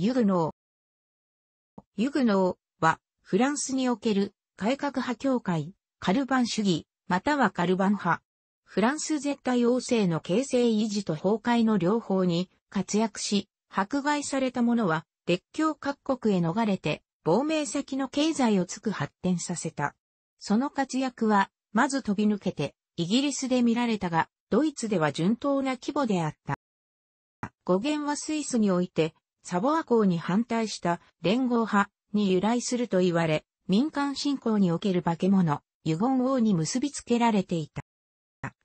ユグノー。ユグノーは、フランスにおける改革派協会、カルバン主義、またはカルバン派。フランス絶対王政の形成維持と崩壊の両方に活躍し、迫害された者は、列強各国へ逃れて、亡命先の経済をつく発展させた。その活躍は、まず飛び抜けて、イギリスで見られたが、ドイツでは順当な規模であった。語源はスイスにおいて、サボア公に反対した連合派に由来すると言われ、民間信仰における化け物、ユゴン王に結びつけられていた。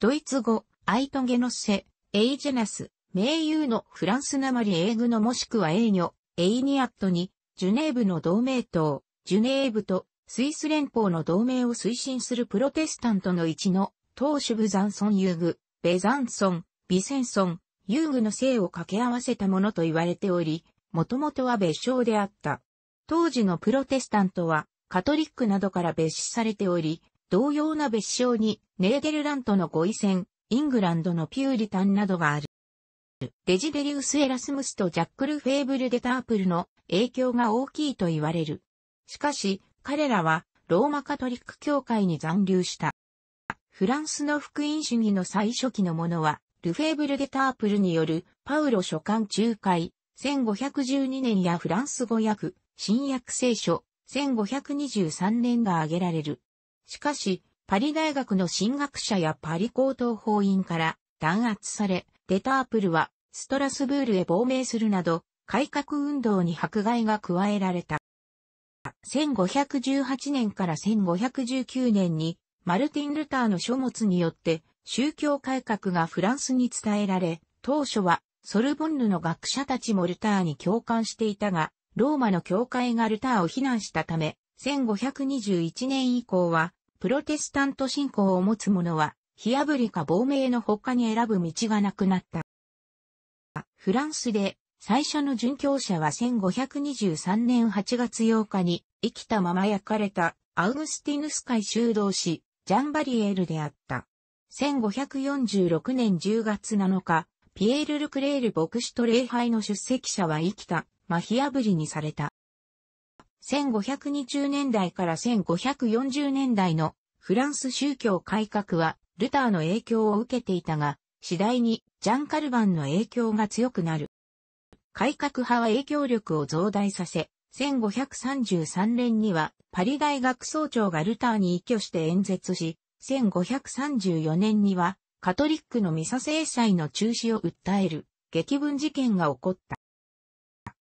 ドイツ語、アイトゲノッセ、エイジェナス、名優のフランスなまり英語のもしくは英語、エイニアットに、ジュネーブの同盟党、ジュネーブとスイス連邦の同盟を推進するプロテスタントの一の、当主部残存遊具、ベザンソン、ビセンソン、遊具の姓を掛け合わせたものと言われており、もともとは別称であった。当時のプロテスタントは、カトリックなどから別視されており、同様な別称に、ネーデルラントの語彙戦、イングランドのピューリタンなどがある。デジデリウス・エラスムスとジャックル・フェーブル・デ・タープルの影響が大きいと言われる。しかし、彼らはローマカトリック教会に残留した。フランスの福音主義の最初期のものは、ルフェーブル・デ・タープルによるパウロ書簡仲介、1512年やフランス語訳、新約聖書、1523年が挙げられる。しかし、パリ大学の進学者やパリ高等法院から弾圧され、デタープルはストラスブールへ亡命するなど、改革運動に迫害が加えられた。1518年から1519年に、マルティン・ルターの書物によって、宗教改革がフランスに伝えられ、当初はソルボンヌの学者たちもルターに共感していたが、ローマの教会がルターを非難したため、1521年以降は、プロテスタント信仰を持つ者は、火ぶりか亡命の他に選ぶ道がなくなった。フランスで最初の殉教者は1523年8月8日に生きたまま焼かれたアウグスティヌス会修道士ジャンバリエールであった。1546年10月7日、ピエール・ルクレール牧師と礼拝の出席者は生きた、マヒアブリにされた。1520年代から1540年代のフランス宗教改革はルターの影響を受けていたが、次第にジャン・カルバンの影響が強くなる。改革派は影響力を増大させ、1533年にはパリ大学総長がルターに依拠して演説し、1534年にはカトリックのミサ制裁の中止を訴える激文事件が起こった。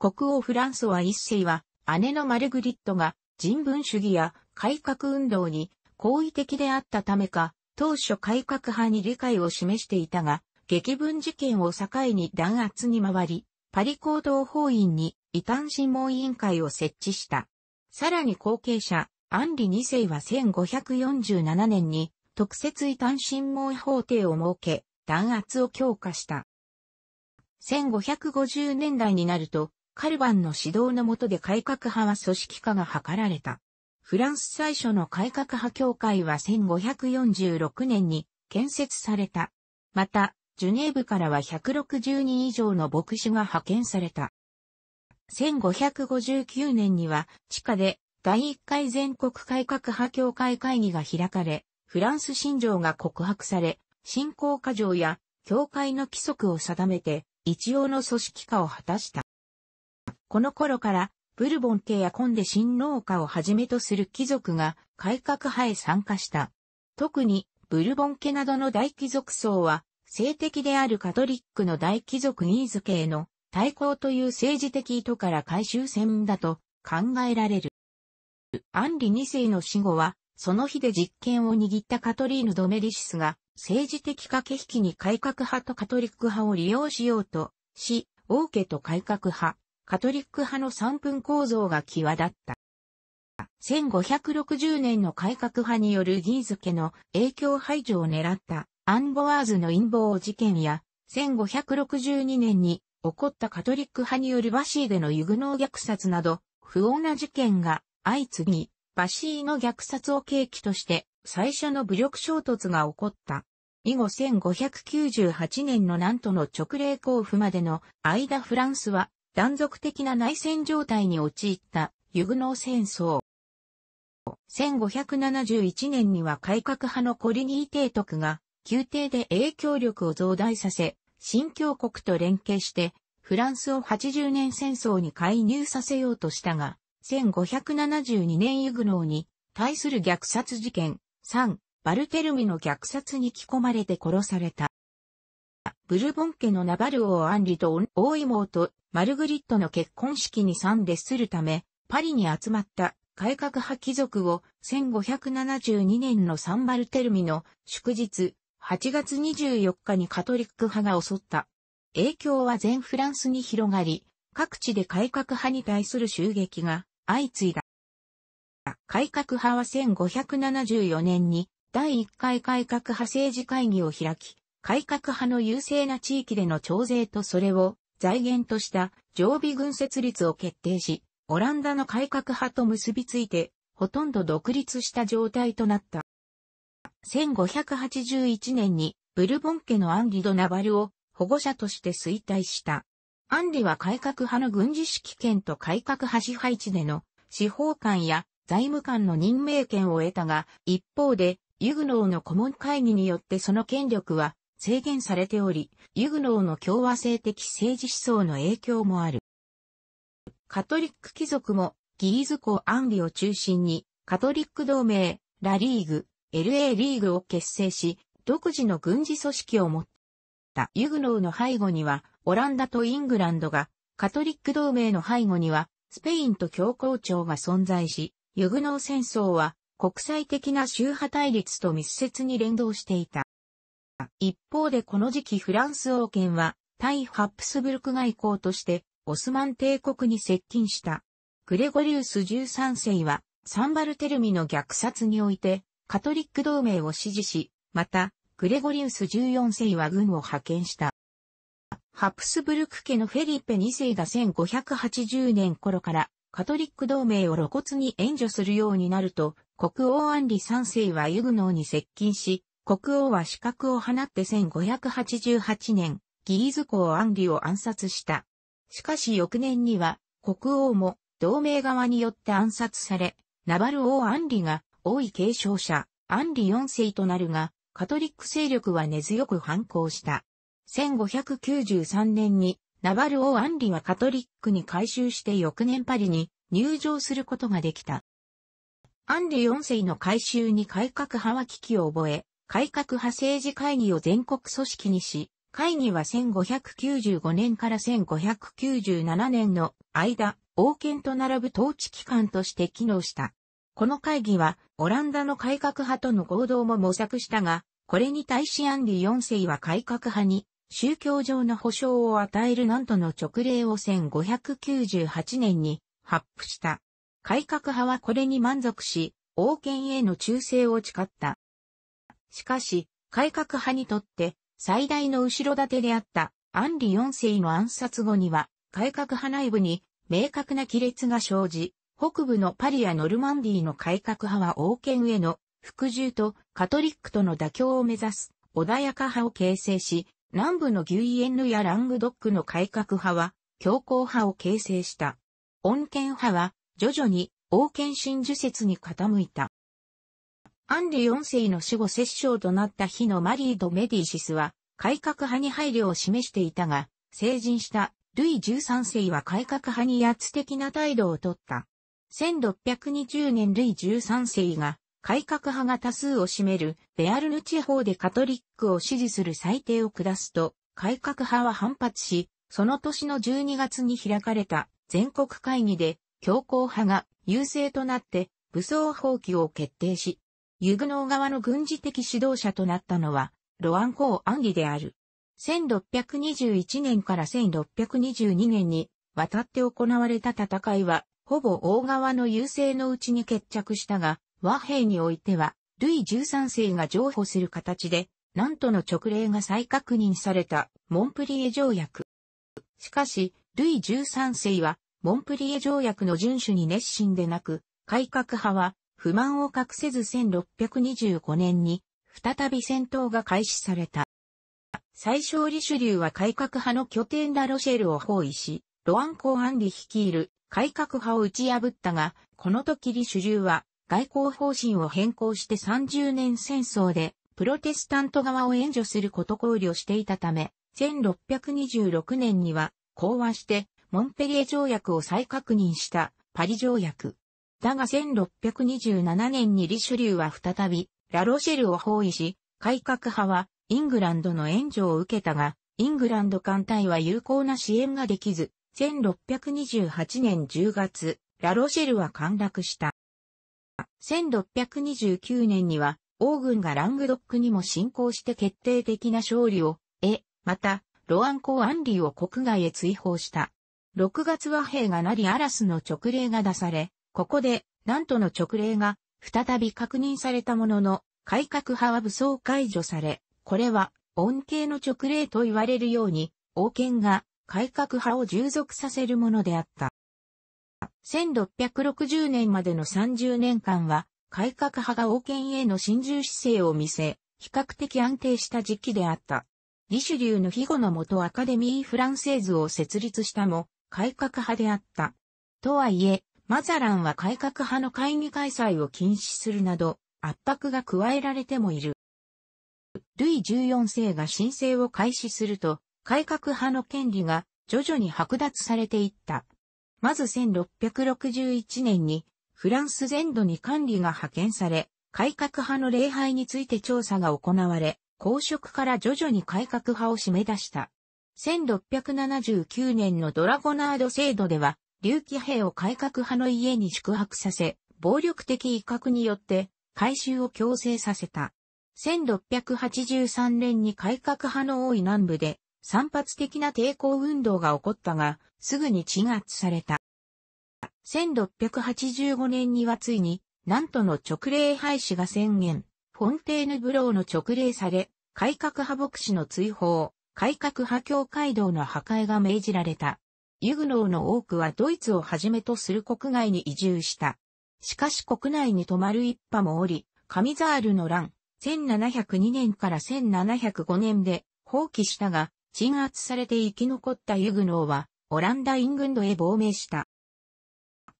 国王フランソワ一世は姉のマルグリットが人文主義や改革運動に好意的であったためか、当初改革派に理解を示していたが、激文事件を境に弾圧に回り、パリ行動法院に異端審問委員会を設置した。さらに後継者、アンリ二世は1547年に特設異端審問法廷を設け、弾圧を強化した。1550年代になると、カルバンの指導の下で改革派は組織化が図られた。フランス最初の改革派協会は1546年に建設された。また、ジュネーブからは160人以上の牧師が派遣された。1559年には地下で第1回全国改革派協会会議が開かれ、フランス信条が告白され、信仰過剰や教会の規則を定めて一応の組織化を果たした。この頃からブルボン家やコンデ新農家をはじめとする貴族が改革派へ参加した。特にブルボン家などの大貴族層は性的であるカトリックの大貴族ニーズ系の対抗という政治的意図から回収戦だと考えられる。アンリ2世の死後はその日で実権を握ったカトリーヌ・ドメリシスが、政治的駆け引きに改革派とカトリック派を利用しようと、し、王家と改革派、カトリック派の3分構造が際立った。1560年の改革派によるギーズ家の影響排除を狙ったアンボワーズの陰謀事件や、1562年に起こったカトリック派によるバシーでのユグノー虐殺など、不穏な事件が相次ぎ、バシーの虐殺を契機として最初の武力衝突が起こった。以後1598年の南都の直令交付までの間フランスは断続的な内戦状態に陥ったユグノー戦争。1571年には改革派のコリニー提督が宮廷で影響力を増大させ、新教国と連携してフランスを80年戦争に介入させようとしたが、1572年ユグノーに対する虐殺事件、3、バルテルミの虐殺に着込まれて殺された。ブルボン家のナバル王アンリと大妹、マルグリットの結婚式に参列するため、パリに集まった改革派貴族を1572年のサンバルテルミの祝日8月24日にカトリック派が襲った。影響は全フランスに広がり、各地で改革派に対する襲撃が相次いだ。改革派は1574年に第1回改革派政治会議を開き、改革派の優勢な地域での徴税とそれを財源とした常備軍設立を決定し、オランダの改革派と結びついて、ほとんど独立した状態となった。1581年にブルボン家のアンリ・ド・ナバルを保護者として衰退した。アンディは改革派の軍事指揮権と改革派支配地での司法官や財務官の任命権を得たが、一方で、ユグノーの顧問会議によってその権力は制限されており、ユグノーの共和制的政治思想の影響もある。カトリック貴族もギーズ公アンリを中心に、カトリック同盟、ラリーグ、LA リーグを結成し、独自の軍事組織を持っったユグノーの背後には、オランダとイングランドが、カトリック同盟の背後には、スペインと教皇庁が存在し、ユグノー戦争は、国際的な宗派対立と密接に連動していた。一方でこの時期フランス王権は、対ハプスブルク外交として、オスマン帝国に接近した。グレゴリウス13世は、サンバルテルミの虐殺において、カトリック同盟を支持し、また、グレゴリウス14世は軍を派遣した。ハプスブルク家のフェリペ2世が1580年頃からカトリック同盟を露骨に援助するようになると、国王アンリ3世はユグノーに接近し、国王は資格を放って1588年、ギーズ公アンリを暗殺した。しかし翌年には、国王も同盟側によって暗殺され、ナバル王アンリが王位継承者、アンリ4世となるが、カトリック勢力は根強く反抗した。1593年にナバル王アンリはカトリックに改修して翌年パリに入場することができた。アンリ4世の改修に改革派は危機を覚え、改革派政治会議を全国組織にし、会議は1595年から1597年の間、王権と並ぶ統治機関として機能した。この会議は、オランダの改革派との合同も模索したが、これに対しアンリ4世は改革派に、宗教上の保障を与えるなんとの直令を1598年に発布した。改革派はこれに満足し、王権への忠誠を誓った。しかし、改革派にとって最大の後ろ盾であったアンリ4世の暗殺後には、改革派内部に明確な亀裂が生じ、北部のパリやノルマンディの改革派は王権への服従とカトリックとの妥協を目指す穏やか派を形成し、南部のギュイエンヌやラングドックの改革派は強硬派を形成した。恩権派は徐々に王権真珠説に傾いた。アンリ4世の死後摂政となった日のマリー・ド・メディシスは改革派に配慮を示していたが、成人したルイ13世は改革派に圧的な態度をとった。1620年類13世が改革派が多数を占めるベアルヌ地方でカトリックを支持する裁定を下すと、改革派は反発し、その年の12月に開かれた全国会議で強硬派が優勢となって武装放棄を決定し、ユグノー側の軍事的指導者となったのはロアン・コー・アンリである。1621年から1622年にわたって行われた戦いはほぼ大側の優勢のうちに決着したが、和平においては、ルイ13世が譲歩する形で、なんとの直令が再確認された、モンプリエ条約。しかし、ルイ13世は、モンプリエ条約の遵守に熱心でなく、改革派は、不満を隠せず1625年に、再び戦闘が開始された。最小リシュリューは改革派の拠点ラロシェルを包囲し、ロアン・コー・アンリ率いる改革派を打ち破ったが、この時李主流は外交方針を変更して30年戦争でプロテスタント側を援助すること考慮していたため、1626年には講和してモンペリエ条約を再確認したパリ条約。だが1627年にリシュリューは再びラロシェルを包囲し、改革派はイングランドの援助を受けたが、イングランド艦隊は有効な支援ができず、1628年10月、ラロシェルは陥落した。1629年には、王軍がラングドックにも侵攻して決定的な勝利を得、また、ロアンコ・アンリーを国外へ追放した。6月和平がなりアラスの直令が出され、ここで、なんとの直令が、再び確認されたものの、改革派は武装解除され、これは、恩恵の直令と言われるように、王権が改革派を従属させるものであった。1660年までの30年間は、改革派が王権への侵入姿勢を見せ、比較的安定した時期であった。リシュリューの庇護のもとアカデミー・フランセーズを設立したも、改革派であった。とはいえ、マザランは改革派の会議開催を禁止するなど、圧迫が加えられてもいる。ルイ14世が申請を開始すると、改革派の権利が徐々に剥奪されていった。まず1661年にフランス全土に管理が派遣され、改革派の礼拝について調査が行われ、公職から徐々に改革派を締め出した。1679年のドラゴナード制度では、竜起兵を改革派の家に宿泊させ、暴力的威嚇によって改修を強制させた。1683年に改革派の多い南部で散発的な抵抗運動が起こったが、すぐに鎮圧された。1685年にはついに、南都の直令廃止が宣言、フォンテーヌブローの直令され、改革派牧師の追放、改革派教会道の破壊が命じられた。ユグノーの多くはドイツをはじめとする国外に移住した。しかし国内に泊まる一派もおり、カミザールの乱、1702年から1705年で放棄したが、鎮圧されて生き残ったユグノーは、オランダイングンドへ亡命した。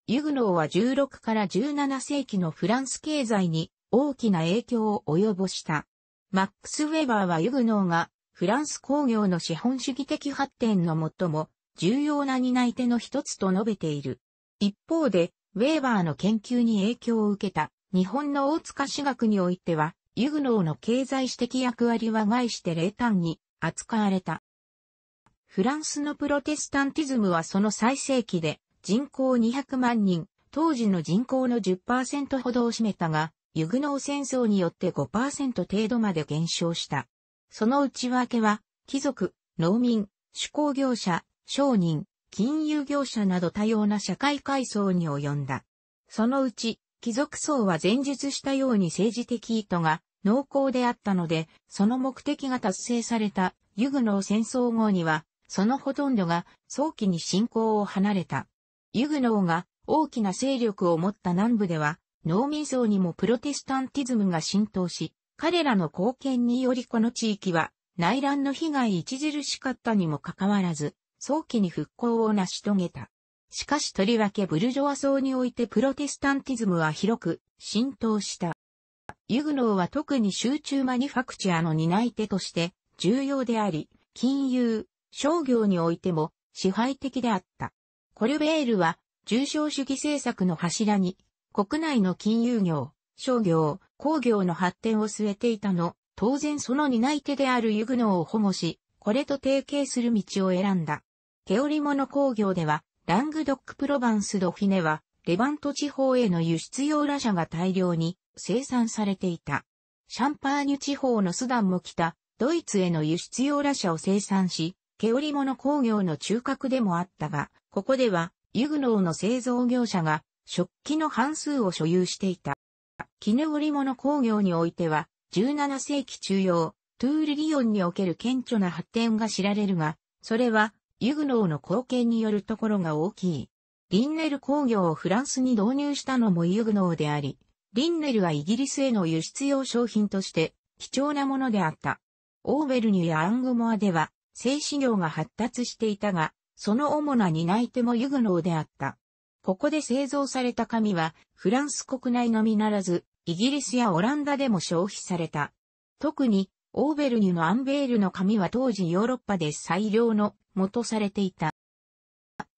ユグノーは16から17世紀のフランス経済に大きな影響を及ぼした。マックス・ウェバーはユグノーがフランス工業の資本主義的発展の最も重要な担い手の一つと述べている。一方で、ウェーバーの研究に影響を受けた日本の大塚私学においては、ユグノーの経済史的役割は概して冷淡に扱われた。フランスのプロテスタンティズムはその最盛期で人口200万人、当時の人口の10%ほどを占めたが、ユグノー戦争によって5%程度まで減少した。その内訳は、貴族、農民、手工業者、商人、金融業者など多様な社会階層に及んだ。そのうち、貴族層は前述したように政治的意図が濃厚であったので、その目的が達成されたユグノー戦争後には、そのほとんどが早期に侵攻を離れた。ユグノーが大きな勢力を持った南部では、農民層にもプロテスタンティズムが浸透し、彼らの貢献によりこの地域は内乱の被害著しかったにもかかわらず、早期に復興を成し遂げた。しかしとりわけブルジョワ層においてプロテスタンティズムは広く浸透した。ユグノーは特に集中マニファクチャーの担い手として重要であり、金融、商業においても支配的であった。コルベールは重症主義政策の柱に国内の金融業、商業、工業の発展を据えていたの、当然その担い手であるユグノーを保護し、これと提携する道を選んだ。毛織物工業では、ラングドックプロバンスドフィネは、レバント地方への輸出用ラ車が大量に生産されていた。シャンパーニュ地方のスダンも来た、ドイツへの輸出用ラ車を生産し、毛織物工業の中核でもあったが、ここではユグノーの製造業者が食器の半数を所有していた。絹織物工業においては、17世紀中央、トゥールリオンにおける顕著な発展が知られるが、それは、ユグノーの貢献によるところが大きい。リンネル工業をフランスに導入したのもユグノーであり、リンネルはイギリスへの輸出用商品として貴重なものであった。オーベルニュやアングモアでは製紙業が発達していたが、その主な担い手もユグノーであった。ここで製造された紙はフランス国内のみならず、イギリスやオランダでも消費された。特に、オーベルニュのアンベールの紙は当時ヨーロッパで最良の元されていた。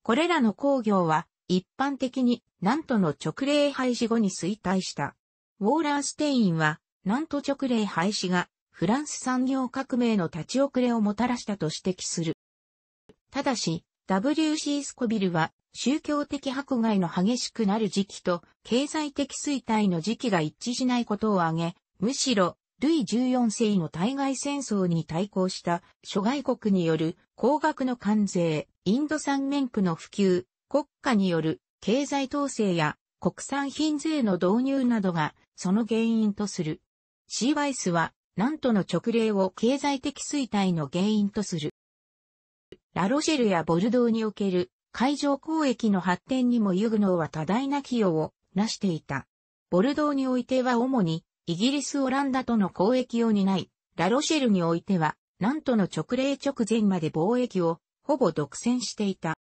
これらの工業は一般的に何との直令廃止後に衰退した。ウォーラーステインは南と直令廃止がフランス産業革命の立ち遅れをもたらしたと指摘する。ただし、W.C. スコビルは宗教的迫害の激しくなる時期と経済的衰退の時期が一致しないことを挙げ、むしろルイ14世の対外戦争に対抗した諸外国による高額の関税、インド産免許の普及、国家による経済統制や国産品税の導入などがその原因とする。シーバイスは、南都との直令を経済的衰退の原因とする。ラロシェルやボルドーにおける海上交易の発展にもユグノーは多大な寄与をなしていた。ボルドーにおいては主にイギリスオランダとの交易を担い、ラロシェルにおいては、なんとの直令直前まで貿易をほぼ独占していた。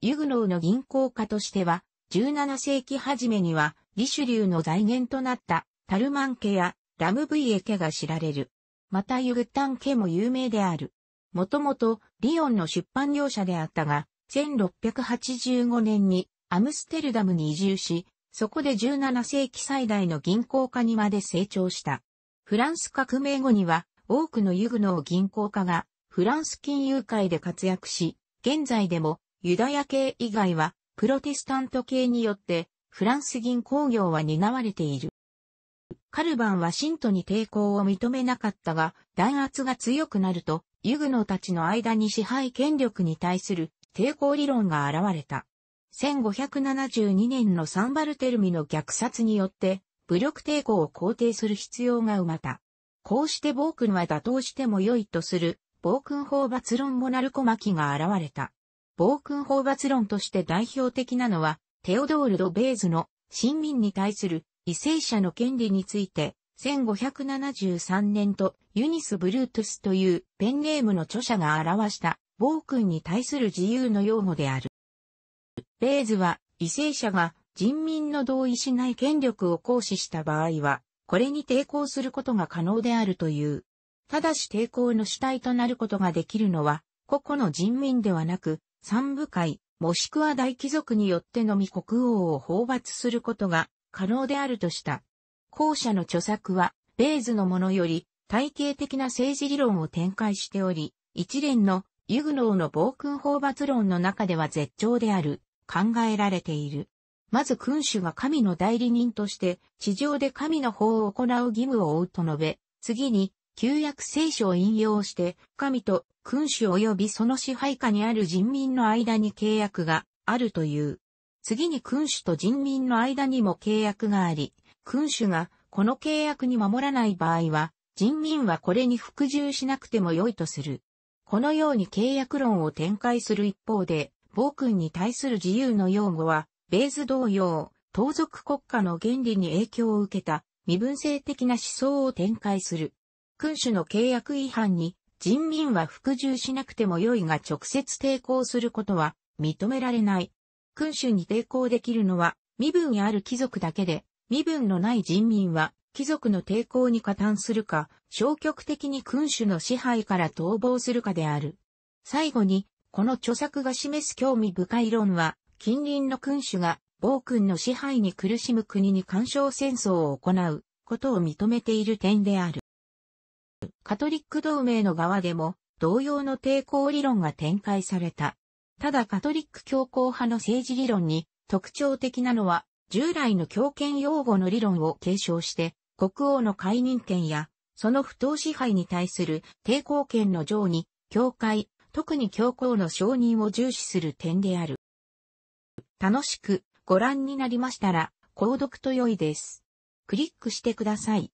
ユグノーの銀行家としては、17世紀初めには、リシュリューの財源となったタルマン家やラムブイエ家が知られる。またユグタン家も有名である。もともとリオンの出版業者であったが、1685年にアムステルダムに移住し、そこで17世紀最大の銀行家にまで成長した。フランス革命後には多くのユグノー銀行家がフランス金融界で活躍し、現在でもユダヤ系以外はプロテスタント系によってフランス銀行業は担われている。カルバンは信徒に抵抗を認めなかったが、弾圧が強くなると、ユグノたちの間に支配権力に対する抵抗理論が現れた。1572年のサンバルテルミの虐殺によって、武力抵抗を肯定する必要が生また。こうして暴君は打倒しても良いとする、暴君法罰論モナルコマキが現れた。暴君法罰論として代表的なのは、テオドール・ド・ベーズの、親民に対する、為政者の権利について、1573年とユニス・ブルートゥスというペンネームの著者が表した暴君に対する自由の擁護である。レーズは、犠牲者が人民の同意しない権力を行使した場合は、これに抵抗することが可能であるという。ただし抵抗の主体となることができるのは、個々の人民ではなく、三部会、もしくは大貴族によってのみ国王を討伐することが可能であるとした。後者の著作は、ベーズのものより体系的な政治理論を展開しており、一連のユグノーの暴君法罰論の中では絶頂である、考えられている。まず君主が神の代理人として、地上で神の法を行う義務を負うと述べ、次に、旧約聖書を引用して、神と君主及びその支配下にある人民の間に契約があるという。次に君主と人民の間にも契約があり、君主がこの契約に守らない場合は、人民はこれに服従しなくても良いとする。このように契約論を展開する一方で、暴君に対する自由の擁護は、ベーズ同様、盗賊国家の原理に影響を受けた身分制的な思想を展開する。君主の契約違反に人民は服従しなくても良いが直接抵抗することは認められない。君主に抵抗できるのは身分ある貴族だけで、身分のない人民は貴族の抵抗に加担するか、消極的に君主の支配から逃亡するかである。最後に、この著作が示す興味深い論は、近隣の君主が暴君の支配に苦しむ国に干渉戦争を行うことを認めている点である。カトリック同盟の側でも同様の抵抗理論が展開された。ただカトリック教皇派の政治理論に特徴的なのは従来の強権擁護の理論を継承して国王の解任権や、その不当支配に対する抵抗権の上に、教会、特に教皇の承認を重視する点である。楽しくご覧になりましたら、購読と良いです。クリックしてください。